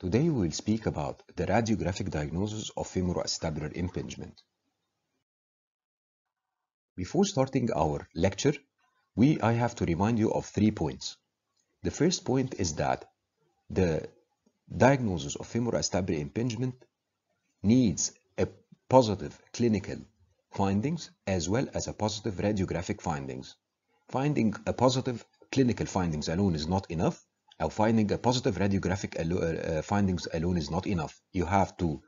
Today we will speak about the radiographic diagnosis of femoroacetabular impingement. Before starting our lecture, we I have to remind you of three points. The first point is that the diagnosis of femoroacetabular impingement needs a positive clinical findings as well as a positive radiographic findings. Finding a positive clinical findings alone is not enough now, finding a positive radiographic uh, uh, findings alone is not enough. You have to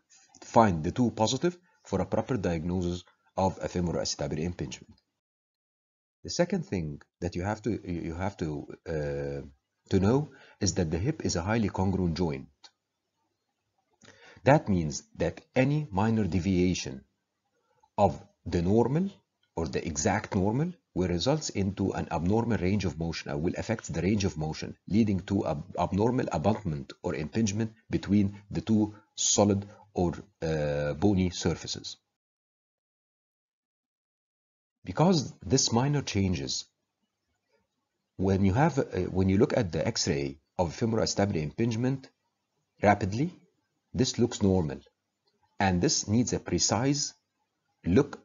find the two positive for a proper diagnosis of a femoral acetabular impingement. The second thing that you have to you have to uh, to know is that the hip is a highly congruent joint. That means that any minor deviation of the normal or the exact normal will results into an abnormal range of motion or will affect the range of motion leading to an abnormal abutment or impingement between the two solid or uh, bony surfaces. Because this minor changes, when you have uh, when you look at the x-ray of femoral stability impingement rapidly, this looks normal. And this needs a precise look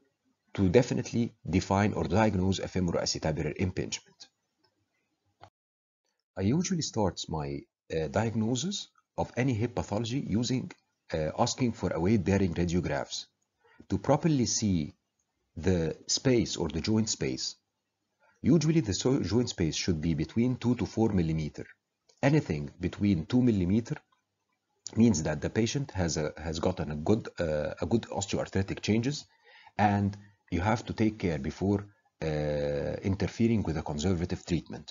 to definitely define or diagnose acetabular impingement. I usually start my uh, diagnosis of any hip pathology using uh, asking for a weight-bearing radiographs to properly see the space or the joint space. Usually the joint space should be between 2 to 4 millimeter. Anything between 2 millimeter means that the patient has a, has gotten a good uh, a good osteoarthritic changes and you have to take care before uh, interfering with a conservative treatment.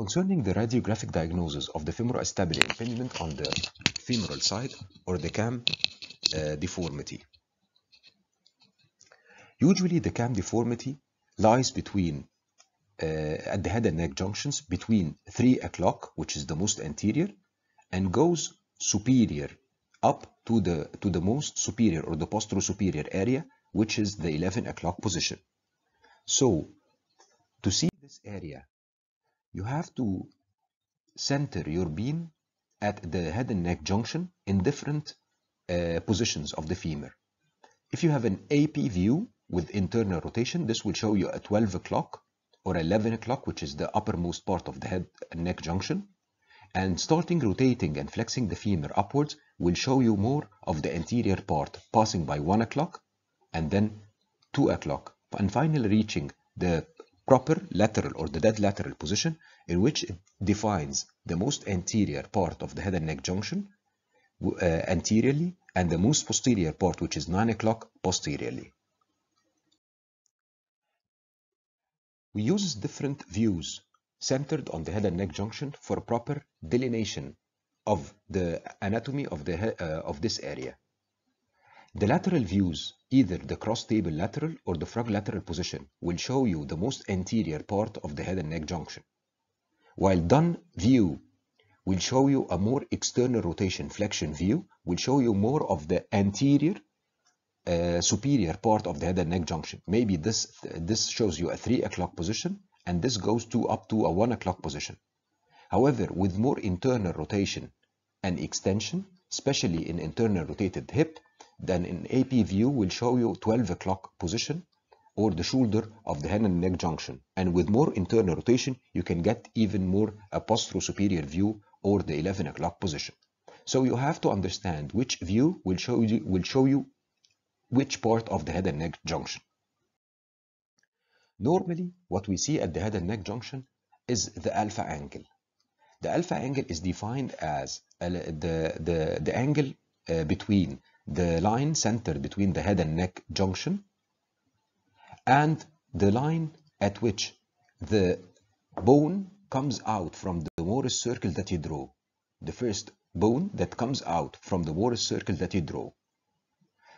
Concerning the radiographic diagnosis of the femoral stability impingement on the femoral side or the CAM uh, deformity. Usually the CAM deformity lies between uh, at the head and neck junctions between 3 o'clock, which is the most anterior, and goes superior up to the, to the most superior or the posterior superior area, which is the 11 o'clock position. So to see this area, you have to center your beam at the head and neck junction in different uh, positions of the femur. If you have an AP view with internal rotation, this will show you at 12 o'clock or 11 o'clock, which is the uppermost part of the head and neck junction. And starting rotating and flexing the femur upwards, will show you more of the anterior part passing by 1 o'clock and then 2 o'clock and finally reaching the proper lateral or the dead lateral position in which it defines the most anterior part of the head and neck junction uh, anteriorly and the most posterior part which is 9 o'clock posteriorly. We use different views centered on the head and neck junction for proper delineation of the anatomy of, the, uh, of this area. The lateral views, either the cross-table lateral or the lateral position, will show you the most anterior part of the head and neck junction, while done view will show you a more external rotation flexion view, will show you more of the anterior uh, superior part of the head and neck junction. Maybe this, this shows you a 3 o'clock position, and this goes to up to a 1 o'clock position. However, with more internal rotation an extension, especially in internal rotated hip, then an AP view will show you 12 o'clock position or the shoulder of the hand and neck junction. And with more internal rotation, you can get even more a superior view or the 11 o'clock position. So you have to understand which view will show you, will show you which part of the head and neck junction. Normally, what we see at the head and neck junction is the alpha angle. The alpha angle is defined as the, the, the angle uh, between the line centered between the head and neck junction and the line at which the bone comes out from the Morris circle that you draw. The first bone that comes out from the Morris circle that you draw.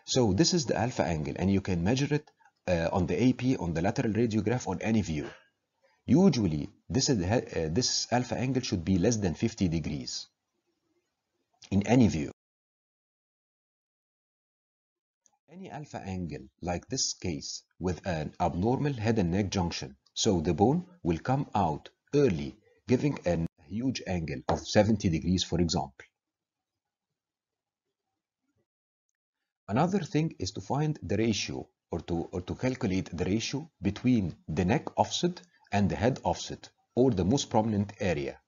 So this is the alpha angle and you can measure it uh, on the AP, on the lateral radiograph, on any view. Usually this, is, uh, this alpha angle should be less than 50 degrees in any view. Any alpha angle like this case with an abnormal head and neck junction, so the bone will come out early, giving a huge angle of 70 degrees, for example. Another thing is to find the ratio or to, or to calculate the ratio between the neck offset and the head offset or the most prominent area.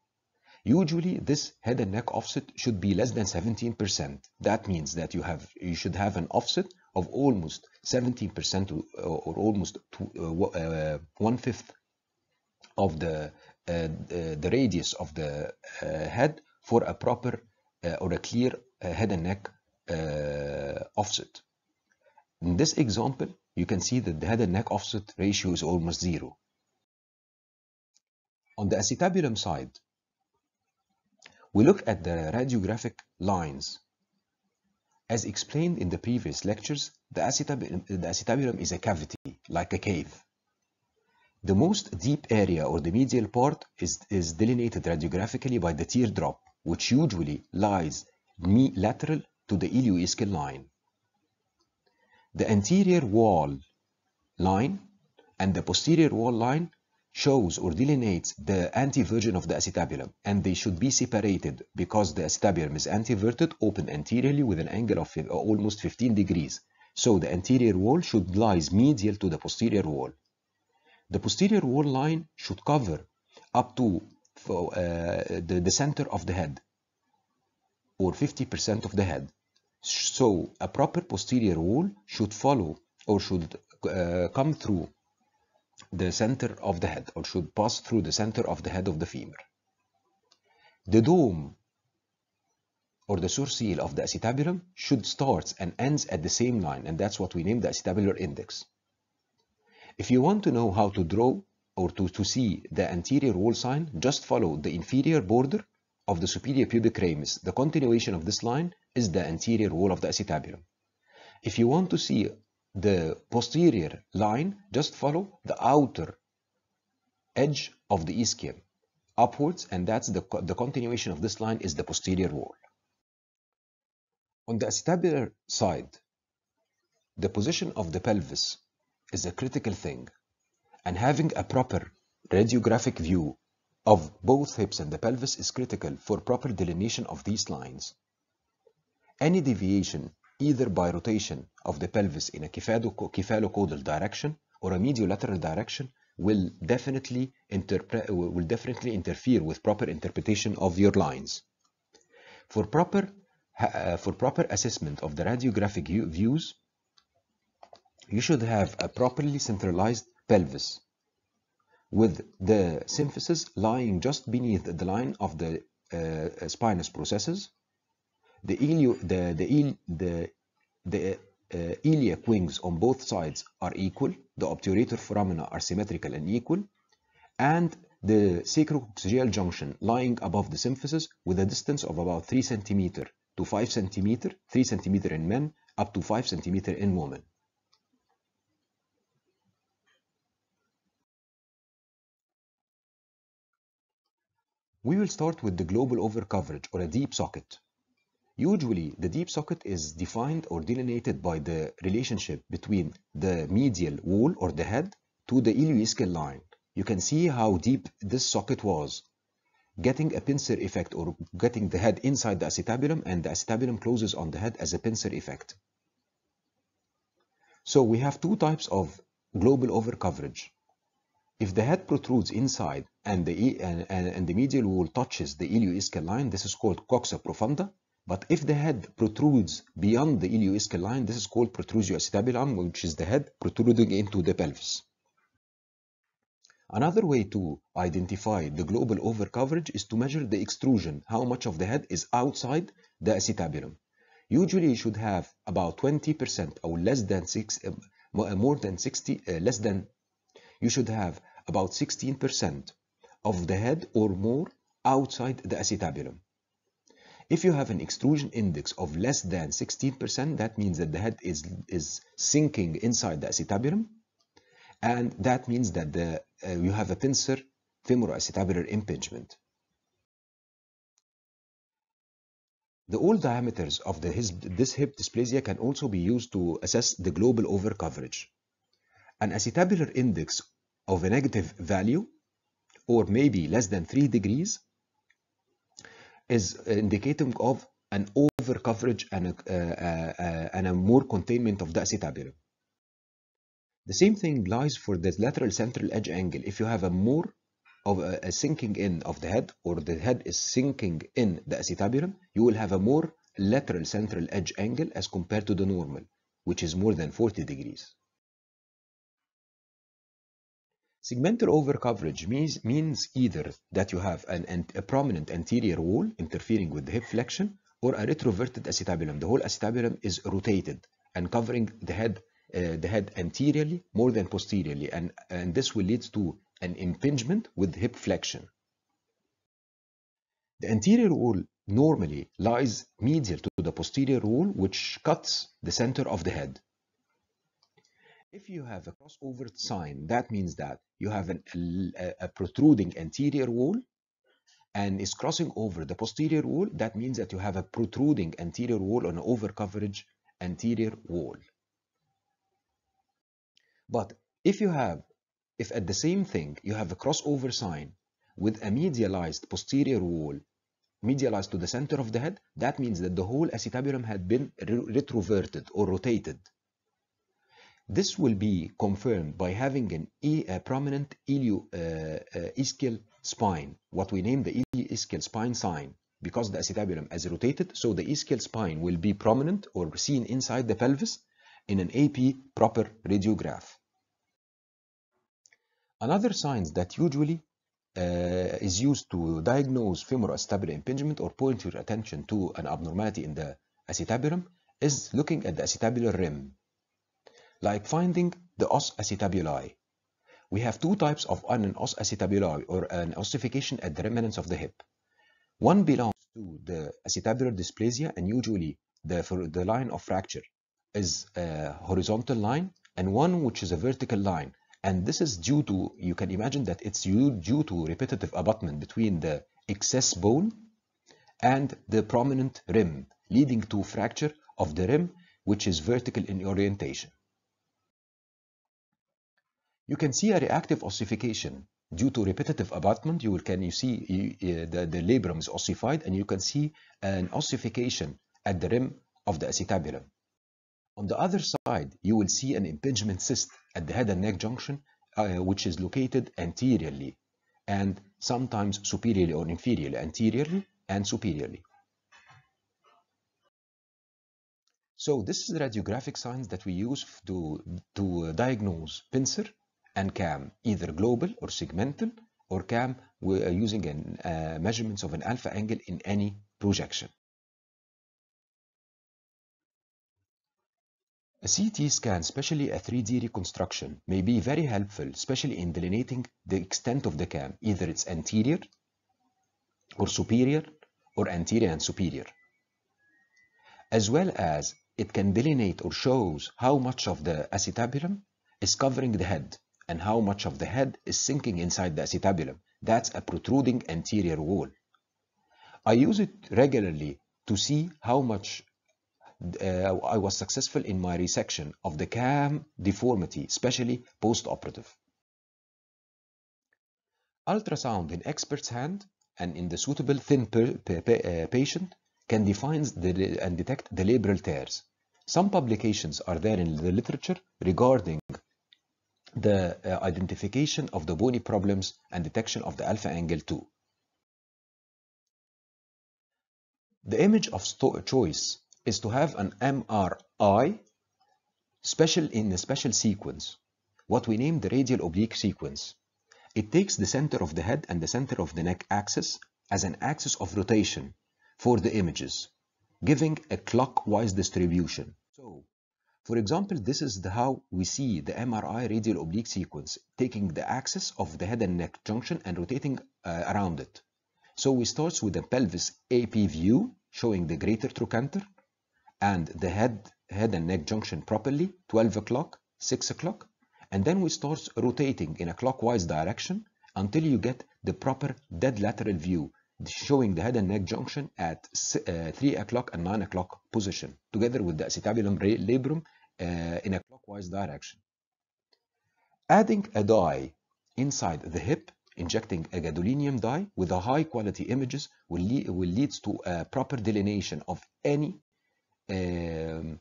Usually this head and neck offset should be less than 17%. That means that you have you should have an offset of almost 17% uh, or almost two, uh, uh one fifth of the uh, the radius of the uh, head for a proper or a clear head and neck offset. In this example, you can see that the head and neck offset ratio is almost zero. On the acetabulum side, we look at the radiographic lines. As explained in the previous lectures, the acetabulum, the acetabulum is a cavity, like a cave. The most deep area or the medial part is, is delineated radiographically by the teardrop, which usually lies lateral to the ilioischial line. The anterior wall line and the posterior wall line shows or delineates the antiversion of the acetabulum and they should be separated because the acetabulum is antiverted open anteriorly with an angle of almost 15 degrees so the anterior wall should lies medial to the posterior wall the posterior wall line should cover up to uh, the, the center of the head or 50% of the head so a proper posterior wall should follow or should uh, come through the center of the head or should pass through the center of the head of the femur. The dome or the surcil of the acetabulum should start and ends at the same line and that's what we name the acetabular index. If you want to know how to draw or to, to see the anterior wall sign, just follow the inferior border of the superior pubic ramus. The continuation of this line is the anterior wall of the acetabulum. If you want to see the posterior line just follow the outer edge of the ischium upwards and that's the, the continuation of this line is the posterior wall. On the acetabular side the position of the pelvis is a critical thing and having a proper radiographic view of both hips and the pelvis is critical for proper delineation of these lines. Any deviation either by rotation of the pelvis in a cephalocaudal direction or a mediolateral direction will definitely, will definitely interfere with proper interpretation of your lines. For proper, uh, for proper assessment of the radiographic views, you should have a properly centralized pelvis with the symphysis lying just beneath the line of the uh, spinous processes the, ilio, the, the, il, the, the uh, iliac wings on both sides are equal, the obturator foramina are symmetrical and equal, and the sacrococcygeal junction lying above the symphysis with a distance of about 3 cm to 5 cm, 3 cm in men, up to 5 cm in women. We will start with the global overcoverage or a deep socket. Usually, the deep socket is defined or delineated by the relationship between the medial wall or the head to the ileoischial line. You can see how deep this socket was. Getting a pincer effect or getting the head inside the acetabulum and the acetabulum closes on the head as a pincer effect. So we have two types of global overcoverage. If the head protrudes inside and the, and, and the medial wall touches the ilioischial line, this is called coxa profunda. But if the head protrudes beyond the ileoischial line, this is called protrusio acetabulum, which is the head protruding into the pelvis. Another way to identify the global overcoverage is to measure the extrusion, how much of the head is outside the acetabulum. Usually you should have about 20% or less than 6, uh, more than 60, uh, less than, you should have about 16% of the head or more outside the acetabulum. If you have an extrusion index of less than 16%, that means that the head is, is sinking inside the acetabulum. And that means that the, uh, you have a pincer femoroacetabular impingement. The all diameters of the his, this hip dysplasia can also be used to assess the global overcoverage. An acetabular index of a negative value, or maybe less than 3 degrees, is indicating of an over coverage and a, uh, uh, uh and a more containment of the acetabulum. The same thing lies for the lateral central edge angle. If you have a more of a, a sinking in of the head or the head is sinking in the acetabulum, you will have a more lateral central edge angle as compared to the normal, which is more than 40 degrees. Segmental overcoverage means, means either that you have an, an, a prominent anterior wall interfering with the hip flexion or a retroverted acetabulum. The whole acetabulum is rotated and covering the head, uh, the head anteriorly more than posteriorly. And, and this will lead to an impingement with hip flexion. The anterior wall normally lies medial to the posterior wall, which cuts the center of the head. If you have a crossover sign, that means that you have an, a, a protruding anterior wall and is crossing over the posterior wall, that means that you have a protruding anterior wall and overcoverage anterior wall. But if you have, if at the same thing you have a crossover sign with a medialized posterior wall medialized to the center of the head, that means that the whole acetabulum had been retroverted or rotated this will be confirmed by having an e, a prominent uh, uh, ischial spine, what we name the ischial spine sign, because the acetabulum is rotated, so the ischial spine will be prominent or seen inside the pelvis in an AP proper radiograph. Another sign that usually uh, is used to diagnose femoral acetabular impingement or point your attention to an abnormality in the acetabulum is looking at the acetabular rim like finding the os acetabuli. We have two types of an os acetabuli or an ossification at the remnants of the hip. One belongs to the acetabular dysplasia and usually the, the line of fracture is a horizontal line and one which is a vertical line and this is due to you can imagine that it's due to repetitive abutment between the excess bone and the prominent rim leading to fracture of the rim which is vertical in orientation you can see a reactive ossification due to repetitive abutment. You can you see you, uh, the, the labrum is ossified and you can see an ossification at the rim of the acetabulum. On the other side, you will see an impingement cyst at the head and neck junction, uh, which is located anteriorly and sometimes superiorly or inferiorly, anteriorly and superiorly. So this is the radiographic signs that we use to, to uh, diagnose pincer and CAM either global or segmental or CAM using an, uh, measurements of an alpha angle in any projection. A CT scan, especially a 3D reconstruction, may be very helpful, especially in delineating the extent of the cam, either it's anterior or superior or anterior and superior. As well as it can delineate or shows how much of the acetabulum is covering the head and how much of the head is sinking inside the acetabulum. That's a protruding anterior wall. I use it regularly to see how much uh, I was successful in my resection of the CAM deformity, especially postoperative. Ultrasound in expert's hand and in the suitable thin uh, patient can define and detect the labral tears. Some publications are there in the literature regarding the uh, identification of the bony problems and detection of the alpha angle too. The image of choice is to have an MRI special in a special sequence, what we name the radial oblique sequence. It takes the center of the head and the center of the neck axis as an axis of rotation for the images, giving a clockwise distribution. For example, this is the, how we see the MRI radial oblique sequence, taking the axis of the head and neck junction and rotating uh, around it. So we start with the pelvis AP view, showing the greater trochanter, and the head, head and neck junction properly, 12 o'clock, 6 o'clock, and then we start rotating in a clockwise direction until you get the proper dead lateral view, showing the head and neck junction at uh, 3 o'clock and 9 o'clock position together with the acetabulum labrum uh, in a clockwise direction. Adding a dye inside the hip, injecting a gadolinium dye with a high quality images will, lead, will lead to a proper delineation of any um,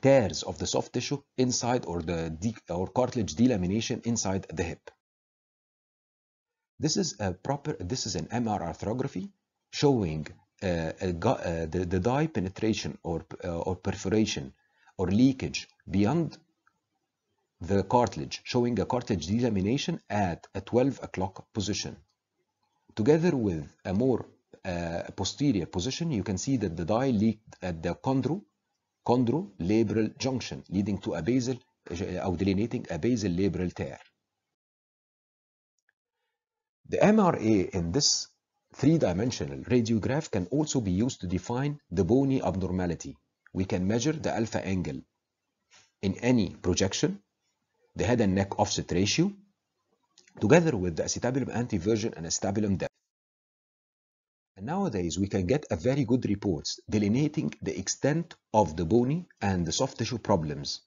tears of the soft tissue inside or the or cartilage delamination inside the hip. This is a proper, this is an MR arthrography showing uh, a, uh, the, the dye penetration or, uh, or perforation or leakage beyond the cartilage, showing a cartilage delamination at a 12 o'clock position. Together with a more uh, posterior position, you can see that the dye leaked at the chondro, chondro labral junction, leading to a basal, uh, or delineating a basal labral tear. The MRA in this three-dimensional radiograph can also be used to define the bony abnormality. We can measure the alpha angle in any projection, the head and neck offset ratio, together with the acetabulum antiversion and acetabulum depth. And nowadays, we can get a very good reports delineating the extent of the bony and the soft tissue problems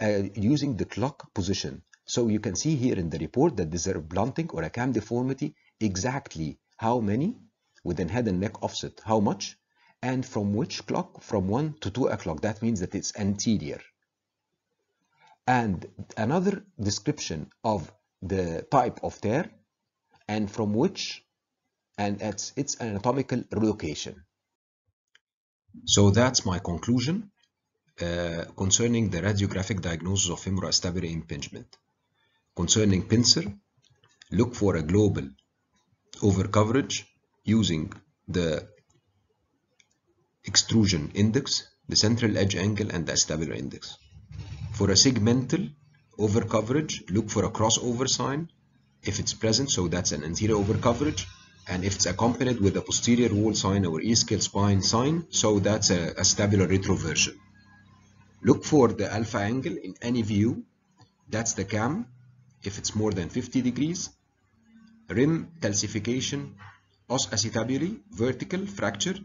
uh, using the clock position so you can see here in the report that there's a blunting or a cam deformity exactly how many within head and neck offset, how much, and from which clock? From 1 to 2 o'clock. That means that it's anterior. And another description of the type of tear and from which and its anatomical relocation. So that's my conclusion uh, concerning the radiographic diagnosis of femoral stapillary impingement. Concerning pincer, look for a global over coverage using the extrusion index, the central edge angle, and the acetabular index. For a segmental over coverage, look for a crossover sign if it's present, so that's an anterior over coverage, and if it's accompanied with a posterior wall sign or scale spine sign, so that's a stabular retroversion. Look for the alpha angle in any view, that's the cam, if it's more than 50 degrees, rim calcification, os acetabuli, vertical fracture,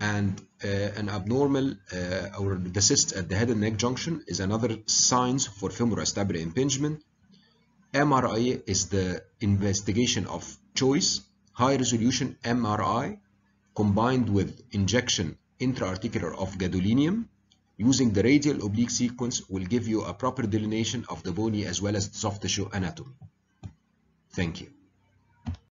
and uh, an abnormal uh, or the cyst at the head and neck junction is another signs for femoral acetabular impingement. MRI is the investigation of choice. High resolution MRI combined with injection intraarticular of gadolinium Using the radial oblique sequence will give you a proper delineation of the bony as well as soft tissue anatomy. Thank you.